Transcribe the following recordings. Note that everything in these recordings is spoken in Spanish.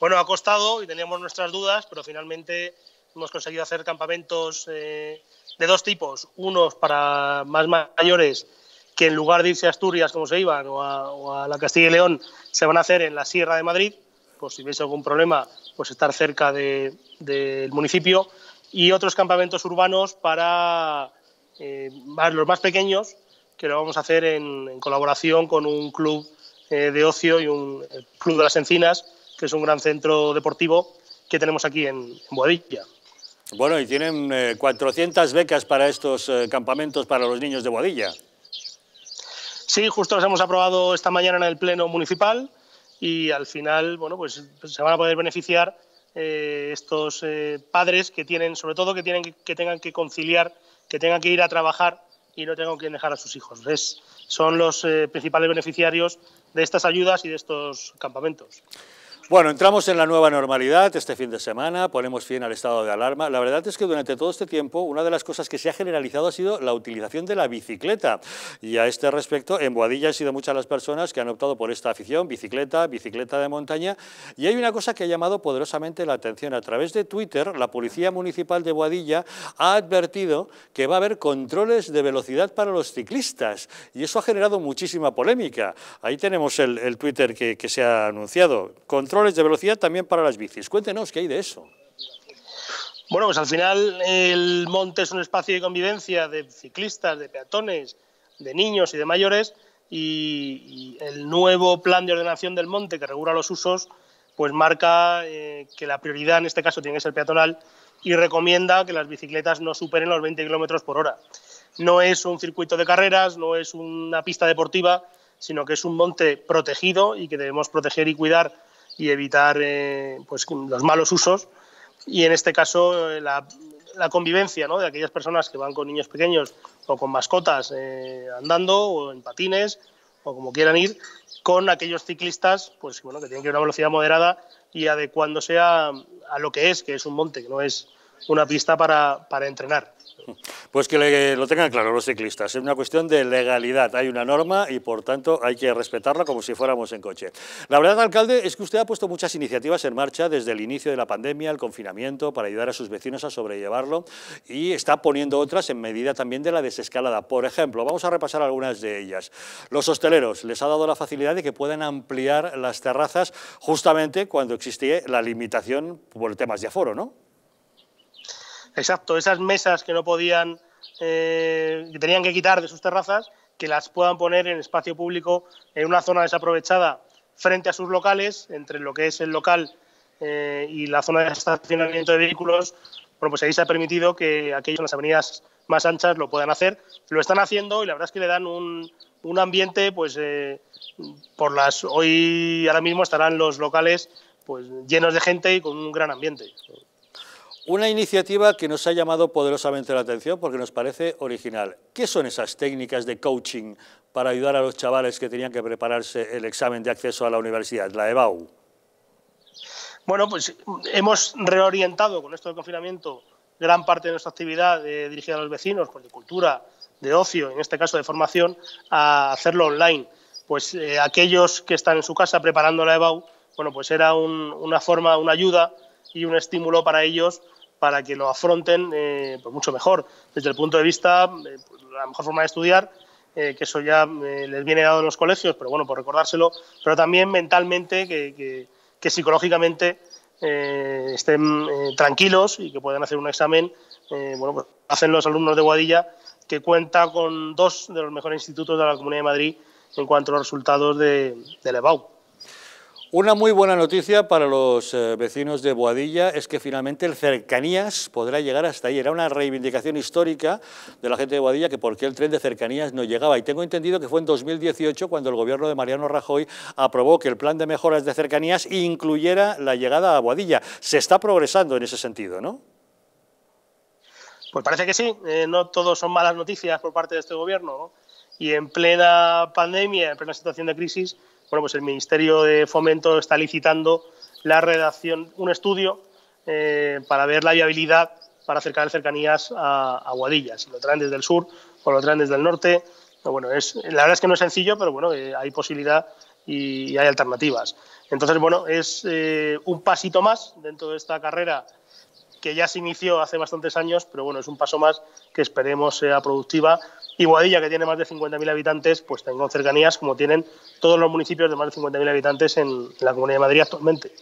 Bueno, ha costado y teníamos nuestras dudas, pero finalmente hemos conseguido hacer campamentos eh, de dos tipos. Unos para más mayores que en lugar de irse a Asturias como se iban o a, la Castilla y León, se van a hacer en la Sierra de Madrid, pues si veis algún problema, pues estar cerca del municipio. Y otros campamentos urbanos para eh, los más pequeños, que lo vamos a hacer en, colaboración con un club eh, de ocio y un club de las encinas, que es un gran centro deportivo que tenemos aquí en, Boadilla. Bueno, y tienen 400 eh, becas para estos eh, campamentos para los niños de Boadilla. Sí, justo los hemos aprobado esta mañana en el Pleno Municipal y al final, bueno, pues se van a poder beneficiar eh, estos padres que tienen, sobre todo que, tienen, que tengan que conciliar, que tengan que ir a trabajar y no tengan que dejar a sus hijos. son los principales beneficiarios de estas ayudas y de estos campamentos. Bueno, entramos en la nueva normalidad este fin de semana, ponemos fin al estado de alarma. La verdad es que durante todo este tiempo una de las cosas que se ha generalizado ha sido la utilización de la bicicleta. Y a este respecto, en Boadilla han sido muchas las personas que han optado por esta afición, bicicleta, bicicleta de montaña. Y hay una cosa que ha llamado poderosamente la atención. A través de Twitter, la Policía Municipal de Boadilla ha advertido que va a haber controles de velocidad para los ciclistas. Y eso ha generado muchísima polémica. Ahí tenemos el, Twitter que, que, se ha anunciado. Control de velocidad también para las bicis. Cuéntenos qué hay de eso. Bueno, pues al final el monte es un espacio de convivencia de ciclistas, de peatones, de niños y de mayores y, el nuevo plan de ordenación del monte que regula los usos pues marca eh, que la prioridad en este caso tiene que ser peatonal y recomienda que las bicicletas no superen los 20 kilómetros por hora. No es un circuito de carreras, no es una pista deportiva, sino que es un monte protegido y que debemos proteger y cuidar y evitar eh, pues, los malos usos y en este caso eh, la, convivencia ¿no? de aquellas personas que van con niños pequeños o con mascotas eh, andando o en patines o como quieran ir con aquellos ciclistas pues bueno que tienen que ir a una velocidad moderada y adecuándose a, a lo que es que es un monte que no es una pista para entrenar Pues que lo tengan claro los ciclistas, es una cuestión de legalidad, hay una norma y por tanto hay que respetarla como si fuéramos en coche. La verdad, alcalde, es que usted ha puesto muchas iniciativas en marcha desde el inicio de la pandemia, el confinamiento, para ayudar a sus vecinos a sobrellevarlo y está poniendo otras en medida también de la desescalada. Por ejemplo, vamos a repasar algunas de ellas. Los hosteleros les ha dado la facilidad de que puedan ampliar las terrazas justamente cuando existía la limitación por temas de aforo, ¿no? Exacto, esas mesas que no podían, eh, que tenían que quitar de sus terrazas, que las puedan poner en espacio público, en una zona desaprovechada frente a sus locales, entre lo que es el local eh, y la zona de estacionamiento de vehículos, bueno, pues ahí se ha permitido que aquellos en las avenidas más anchas lo puedan hacer. Lo están haciendo y la verdad es que le dan un, ambiente, pues eh, por las hoy ahora mismo estarán los locales pues llenos de gente y con un gran ambiente. Una iniciativa que nos ha llamado poderosamente la atención porque nos parece original. ¿Qué son esas técnicas de coaching para ayudar a los chavales que tenían que prepararse el examen de acceso a la universidad, la EBAU? Bueno, pues hemos reorientado con esto del confinamiento gran parte de nuestra actividad de dirigida a los vecinos, pues de cultura, de ocio, en este caso de formación, a hacerlo online. Pues eh, aquellos que están en su casa preparando la EBAU, bueno, pues era una forma, una ayuda y un estímulo para ellos para que lo afronten eh, pues mucho mejor. Desde el punto de vista, de eh, pues, la mejor forma de estudiar, eh, que eso ya les viene dado en los colegios, pero bueno, por recordárselo, pero también mentalmente, que, psicológicamente estén tranquilos y que puedan hacer un examen. bueno, pues, hacen los alumnos de Guadilla, que cuenta con dos de los mejores institutos de la Comunidad de Madrid en cuanto a los resultados de, EBAU. Una muy buena noticia para los eh, vecinos de Boadilla es que finalmente el cercanías podrá llegar hasta ahí. Era una reivindicación histórica de la gente de Boadilla que por qué el tren de cercanías no llegaba. Y tengo entendido que fue en 2018 cuando el gobierno de Mariano Rajoy aprobó que el plan de mejoras de cercanías incluyera la llegada a Boadilla. Se está progresando en ese sentido, ¿no? Pues parece que sí. Eh, no todos son malas noticias por parte de este gobierno. Y en plena pandemia, en plena situación de crisis, bueno, pues el Ministerio de Fomento está licitando la redacción, un estudio eh, para ver la viabilidad para acercar cercanías a, Guadillas, si lo traen desde el sur o lo traen desde el norte. Bueno, es, la verdad es que no es sencillo, pero bueno, eh, hay posibilidad y, hay alternativas. Entonces, bueno, es eh, un pasito más dentro de esta carrera que ya se inició hace bastantes años, pero bueno, es un paso más que esperemos sea productiva. Y Guadilla, que tiene más de 50.000 habitantes, pues tengo cercanías como tienen todos los municipios de más de 50.000 habitantes en la Comunidad de Madrid actualmente.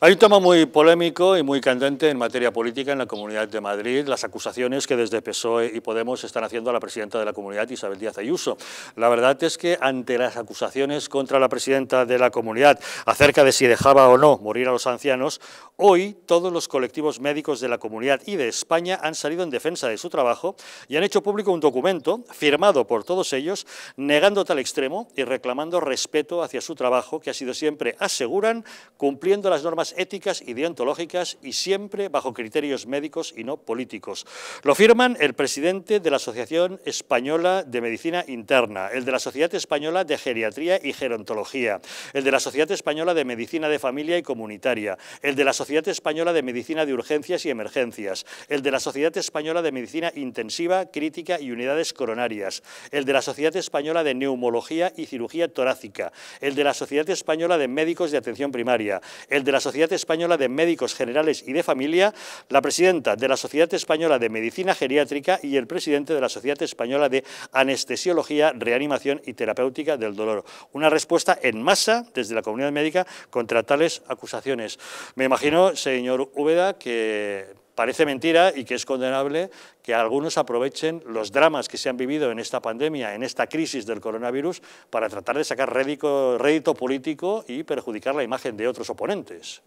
Hay un tema muy polémico y muy candente en materia política en la Comunidad de Madrid, las acusaciones que desde PSOE y Podemos están haciendo a la presidenta de la Comunidad, Isabel Díaz Ayuso. La verdad es que ante las acusaciones contra la presidenta de la Comunidad acerca de si dejaba o no morir a los ancianos, hoy todos los colectivos médicos de la Comunidad y de España han salido en defensa de su trabajo y han hecho público un documento firmado por todos ellos negando tal extremo y reclamando respeto hacia su trabajo que ha sido siempre, aseguran, cumpliendo las normas éticas y deontológicas y siempre bajo criterios médicos y no políticos. Lo firman el presidente de la Asociación Española de Medicina Interna, el de la Sociedad Española de Geriatría y Gerontología, el de la Sociedad Española de Medicina de Familia y Comunitaria, el de la Sociedad Española de Medicina de Urgencias y Emergencias, el de la Sociedad Española de Medicina Intensiva, Crítica y Unidades Coronarias, el de la Sociedad Española de Neumología y Cirugía Torácica, el de la Sociedad Española de Médicos de Atención Primaria, el de la Sociedad Sociedad Española de Médicos Generales y de Familia, la presidenta de la Sociedad Española de Medicina Geriátrica y el presidente de la Sociedad Española de Anestesiología, Reanimación y Terapéutica del Dolor. Una respuesta en masa desde la comunidad médica contra tales acusaciones. Me imagino, señor Úbeda, que parece mentira y que es condenable que algunos aprovechen los dramas que se han vivido en esta pandemia, en esta crisis del coronavirus, para tratar de sacar rédito, político y perjudicar la imagen de otros oponentes.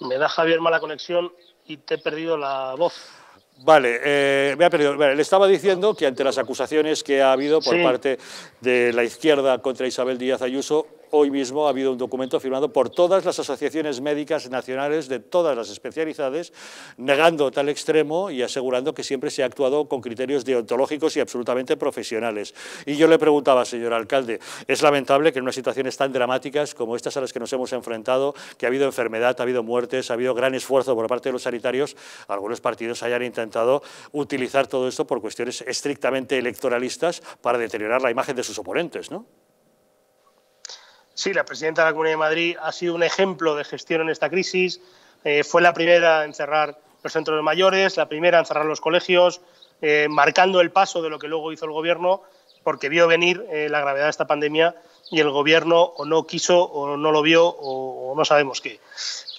Me da Javier mala conexión y te he perdido la voz. Vale, eh, me ha perdido. le estaba diciendo que ante las acusaciones que ha habido por parte de la izquierda contra Isabel Díaz Ayuso, hoy mismo ha habido un documento firmado por todas las asociaciones médicas nacionales de todas las especialidades, negando tal extremo y asegurando que siempre se ha actuado con criterios deontológicos y absolutamente profesionales. Y yo le preguntaba, señor alcalde, es lamentable que en unas situaciones tan dramáticas como estas a las que nos hemos enfrentado, que ha habido enfermedad, ha habido muertes, ha habido gran esfuerzo por parte de los sanitarios, algunos partidos hayan intentado utilizar todo esto por cuestiones estrictamente electoralistas para deteriorar la imagen de sus oponentes, ¿no? Sí, la presidenta de la Comunidad de Madrid ha sido un ejemplo de gestión en esta crisis. Eh, fue la primera en cerrar los centros de mayores, la primera en cerrar los colegios, eh, marcando el paso de lo que luego hizo el Gobierno, porque vio venir eh, la gravedad de esta pandemia y el Gobierno o no quiso o no lo vio o, no sabemos qué.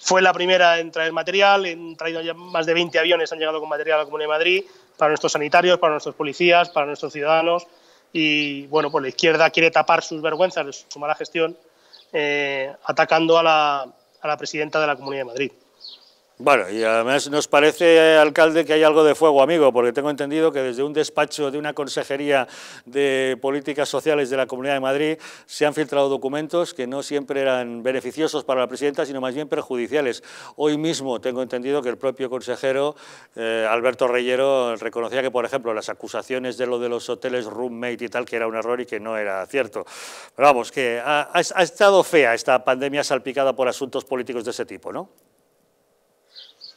Fue la primera en traer material, han traído ya más de 20 aviones, han llegado con material a la Comunidad de Madrid, para nuestros sanitarios, para nuestros policías, para nuestros ciudadanos. Y bueno, pues la izquierda quiere tapar sus vergüenzas de su mala gestión eh, atacando a la presidenta de la Comunidad de Madrid. Bueno, y además nos parece, alcalde, que hay algo de fuego, amigo, porque tengo entendido que desde un despacho de una consejería de políticas sociales de la Comunidad de Madrid se han filtrado documentos que no siempre eran beneficiosos para la presidenta, sino más bien perjudiciales. Hoy mismo tengo entendido que el propio consejero, eh, Alberto Reyero, reconocía que, por ejemplo, las acusaciones de lo de los hoteles roommate y tal, que era un error y que no era cierto. Pero vamos, que ha estado fea esta pandemia salpicada por asuntos políticos de ese tipo, ¿no?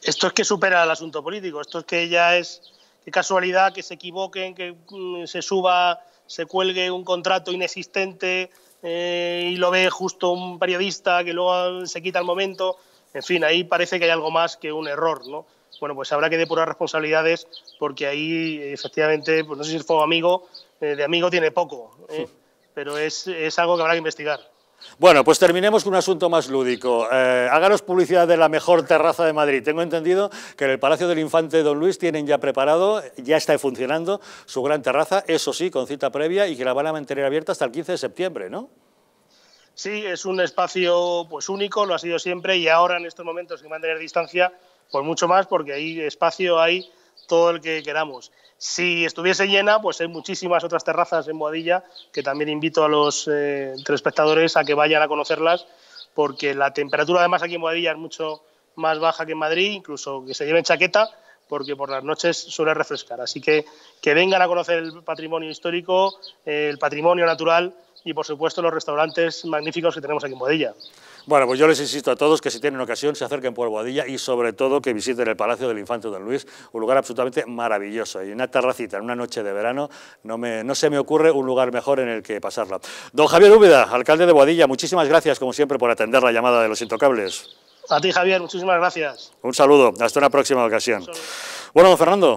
esto es que supera el asunto político, esto es que ya es qué casualidad que se equivoquen, que mm, se suba, se cuelgue un contrato inexistente eh, y lo ve justo un periodista que luego se quita al momento. En fin, ahí parece que hay algo más que un error, ¿no? Bueno, pues habrá que depurar responsabilidades porque ahí efectivamente, pues no sé si el fuego amigo, eh, de amigo tiene poco, eh, pero es, es algo que habrá que investigar. Bueno, pues terminemos con un asunto más lúdico. Eh, háganos publicidad de la mejor terraza de Madrid. Tengo entendido que en el Palacio del Infante Don Luis tienen ya preparado, ya está funcionando su gran terraza, eso sí, con cita previa y que la van a mantener abierta hasta el 15 de septiembre, ¿no? Sí, es un espacio pues único, lo ha sido siempre y ahora en estos momentos que mantener distancia, pues mucho más porque hay espacio, hay todo el que queramos. Si estuviese llena, pues hay muchísimas otras terrazas en Boadilla que también invito a los eh, espectadores a que vayan a conocerlas, porque la temperatura además aquí en Boadilla es mucho más baja que en Madrid, incluso que se lleven chaqueta, porque por las noches suele refrescar. Así que que vengan a conocer el patrimonio histórico, el patrimonio natural y, por supuesto, los restaurantes magníficos que tenemos aquí en Boadilla. Bueno, pues yo les insisto a todos que si tienen ocasión se acerquen por Boadilla y sobre todo que visiten el Palacio del Infante Don Luis, un lugar absolutamente maravilloso. Y una terracita en una noche de verano, no, me, no se me ocurre un lugar mejor en el que pasarla. Don Javier Úbeda, alcalde de Boadilla, muchísimas gracias como siempre por atender la llamada de los intocables. A ti Javier, muchísimas gracias. Un saludo, hasta una próxima ocasión. bueno, don Fernando.